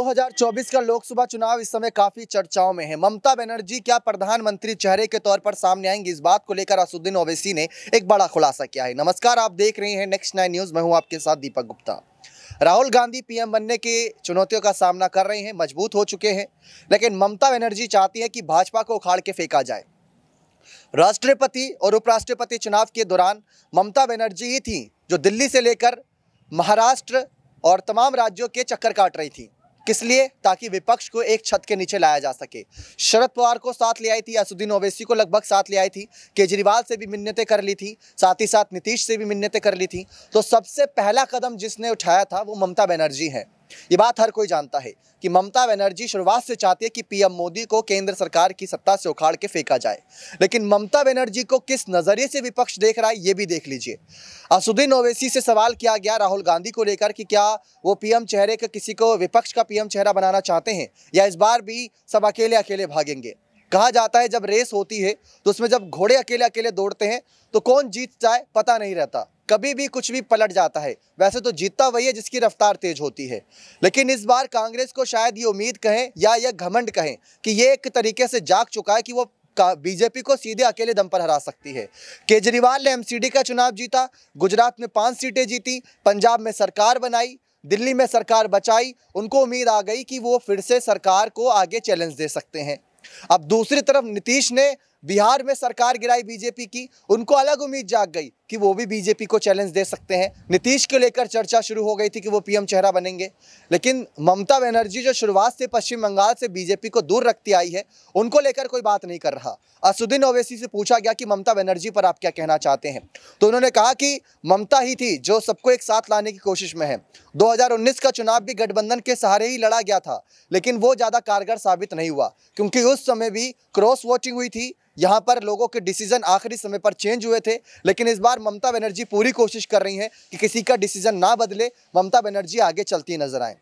2024 का लोकसभा चुनाव इस समय काफी चर्चाओं में है ममता बनर्जी क्या प्रधानमंत्री चेहरे के तौर पर सामने आएंगी इस बात को लेकर असुद्दीन ओवैसी ने एक बड़ा खुलासा किया है नमस्कार आप देख रहे हैं नेक्स्ट नाइन न्यूज मैं हूं आपके साथ दीपक गुप्ता राहुल गांधी पीएम बनने के चुनौतियों का सामना कर रहे हैं मजबूत हो चुके हैं लेकिन ममता बनर्जी चाहती है कि भाजपा को उखाड़ के फेंका जाए राष्ट्रपति और उपराष्ट्रपति चुनाव के दौरान ममता बनर्जी ही थी जो दिल्ली से लेकर महाराष्ट्र और तमाम राज्यों के चक्कर काट रही थी किस लिए ताकि विपक्ष को एक छत के नीचे लाया जा सके शरद पवार को साथ ले आई थी असुद्दीन ओवैसी को लगभग साथ ले आई थी केजरीवाल से भी मिन्नतें कर ली थी साथ ही साथ नीतीश से भी मिन्नतें कर ली थी तो सबसे पहला कदम जिसने उठाया था वो ममता बनर्जी है ये बात हर कोई जानता है कि ममता बनर्जी शुरुआत से चाहती है कि पीएम मोदी को केंद्र सरकार की सत्ता से उखाड़ के फेंका जाए लेकिन ममता बनर्जी को किस नज़रिए से विपक्ष देख रहा है ये भी देख लीजिए असुद्दीन ओवैसी से सवाल किया गया राहुल गांधी को लेकर कि क्या वो पीएम चेहरे का किसी को विपक्ष का पीएम चेहरा बनाना चाहते हैं या इस बार भी सब अकेले अकेले भागेंगे कहा जाता है जब रेस होती है तो उसमें जब घोड़े अकेले अकेले दौड़ते हैं तो कौन जीत जाए पता नहीं रहता कभी भी कुछ भी पलट जाता है वैसे तो जीतता वही है जिसकी रफ्तार तेज होती है लेकिन इस बार कांग्रेस को शायद ये उम्मीद कहें या यह घमंड कहें कि ये एक तरीके से जाग चुका है कि वो का बीजेपी को सीधे अकेले दम पर हरा सकती है केजरीवाल ने एमसीडी का चुनाव जीता गुजरात में पांच सीटें जीती पंजाब में सरकार बनाई दिल्ली में सरकार बचाई उनको उम्मीद आ गई कि वो फिर से सरकार को आगे चैलेंज दे सकते हैं अब दूसरी तरफ नीतीश ने बिहार में सरकार गिराई बीजेपी की उनको अलग उम्मीद जाग गई कि वो भी बीजेपी को चैलेंज दे सकते हैं नीतीश को लेकर चर्चा शुरू हो गई थी कि वो पीएम चेहरा बनेंगे लेकिन ममता बनर्जी जो शुरुआत से पश्चिम बंगाल से बीजेपी को दूर रखती आई है उनको लेकर कोई बात नहीं कर रहा असुद्दीन ओवैसी से पूछा गया कि ममता बनर्जी पर आप क्या कहना चाहते हैं तो उन्होंने कहा कि ममता ही थी जो सबको एक साथ लाने की कोशिश में है दो का चुनाव भी गठबंधन के सहारे ही लड़ा गया था लेकिन वो ज़्यादा कारगर साबित नहीं हुआ क्योंकि उस समय भी क्रॉस वोटिंग हुई थी यहाँ पर लोगों के डिसीजन आखिरी समय पर चेंज हुए थे लेकिन इस बार ममता बनर्जी पूरी कोशिश कर रही हैं कि किसी का डिसीजन ना बदले ममता बनर्जी आगे चलती नजर आए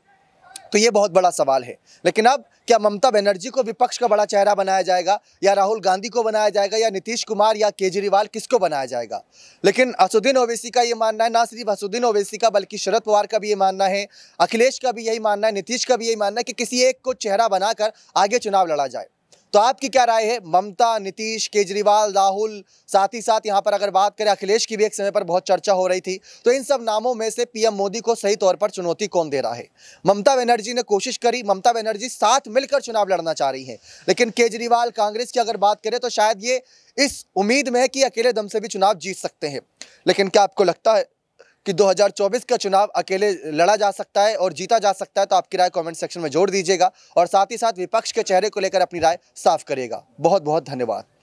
तो ये बहुत बड़ा सवाल है लेकिन अब क्या ममता बनर्जी को विपक्ष का बड़ा चेहरा बनाया जाएगा या राहुल गांधी को बनाया जाएगा या नीतीश कुमार या केजरीवाल किसको बनाया जाएगा लेकिन असुद्दीन ओवैसी का ये मानना है ना सिर्फ असुद्दीन ओवैसी का बल्कि शरद पवार का भी ये मानना है अखिलेश का भी यही मानना है नीतीश का भी यही मानना है कि किसी एक को चेहरा बनाकर आगे चुनाव लड़ा जाए तो आपकी क्या राय है ममता नीतीश केजरीवाल राहुल साथ ही साथ यहाँ पर अगर बात करें अखिलेश की भी एक समय पर बहुत चर्चा हो रही थी तो इन सब नामों में से पीएम मोदी को सही तौर पर चुनौती कौन दे रहा है ममता बनर्जी ने कोशिश करी ममता बनर्जी साथ मिलकर चुनाव लड़ना चाह रही है लेकिन केजरीवाल कांग्रेस की अगर बात करें तो शायद ये इस उम्मीद में है कि अकेले दम से भी चुनाव जीत सकते हैं लेकिन क्या आपको लगता है कि 2024 का चुनाव अकेले लड़ा जा सकता है और जीता जा सकता है तो आपकी राय कमेंट सेक्शन में जोड़ दीजिएगा और साथ ही साथ विपक्ष के चेहरे को लेकर अपनी राय साफ करिएगा बहुत बहुत धन्यवाद